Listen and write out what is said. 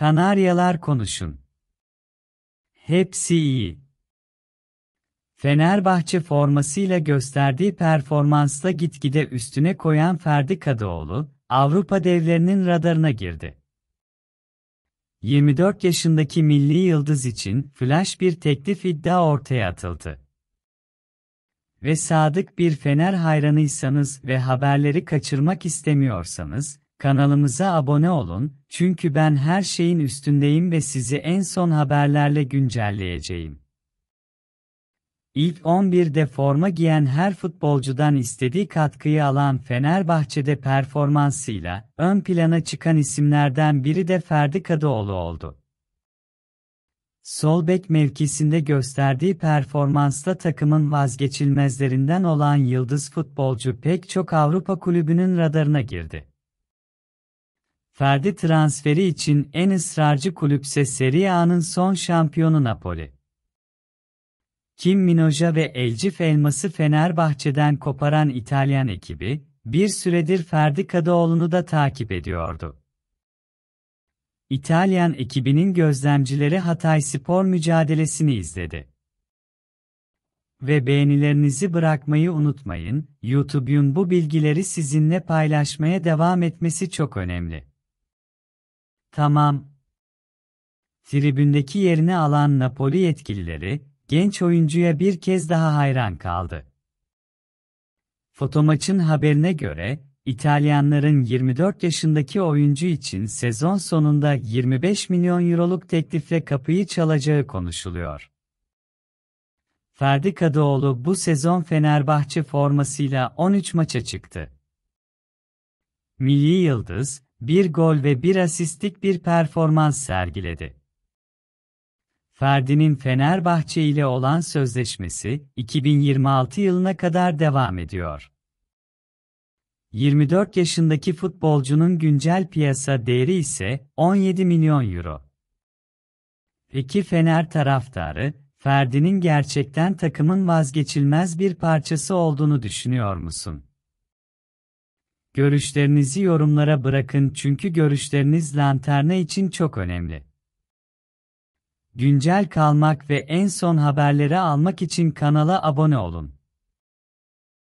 Kanaryalar konuşun. Hepsi iyi. Fenerbahçe formasıyla gösterdiği performansla gitgide üstüne koyan Ferdi Kadıoğlu, Avrupa devlerinin radarına girdi. 24 yaşındaki milli yıldız için flash bir teklif iddia ortaya atıldı. Ve sadık bir Fener hayranıysanız ve haberleri kaçırmak istemiyorsanız, Kanalımıza abone olun, çünkü ben her şeyin üstündeyim ve sizi en son haberlerle güncelleyeceğim. İlk 11'de forma giyen her futbolcudan istediği katkıyı alan Fenerbahçe'de performansıyla ön plana çıkan isimlerden biri de Ferdi Kadıoğlu oldu. Sol bek mevkisinde gösterdiği performansla takımın vazgeçilmezlerinden olan yıldız futbolcu pek çok Avrupa kulübünün radarına girdi. Ferdi transferi için en ısrarcı kulüpse Serie A'nın son şampiyonu Napoli. Kim Minoja ve Elcif Elmas'ı Fenerbahçe'den koparan İtalyan ekibi, bir süredir Ferdi Kadıoğlu'nu da takip ediyordu. İtalyan ekibinin gözlemcileri Hatay Spor mücadelesini izledi. Ve beğenilerinizi bırakmayı unutmayın, YouTube'un bu bilgileri sizinle paylaşmaya devam etmesi çok önemli. Tamam. Tribündeki yerini alan Napoli yetkilileri, genç oyuncuya bir kez daha hayran kaldı. Fotomaç'ın haberine göre, İtalyanların 24 yaşındaki oyuncu için sezon sonunda 25 milyon euroluk teklifle kapıyı çalacağı konuşuluyor. Ferdi Kadıoğlu bu sezon Fenerbahçe formasıyla 13 maça çıktı. Milli Yıldız, bir gol ve bir asistlik bir performans sergiledi. Ferdi'nin Fenerbahçe ile olan sözleşmesi 2026 yılına kadar devam ediyor. 24 yaşındaki futbolcunun güncel piyasa değeri ise 17 milyon euro. Peki Fener taraftarı, Ferdi'nin gerçekten takımın vazgeçilmez bir parçası olduğunu düşünüyor musun? Görüşlerinizi yorumlara bırakın çünkü görüşleriniz lanterna için çok önemli. Güncel kalmak ve en son haberleri almak için kanala abone olun.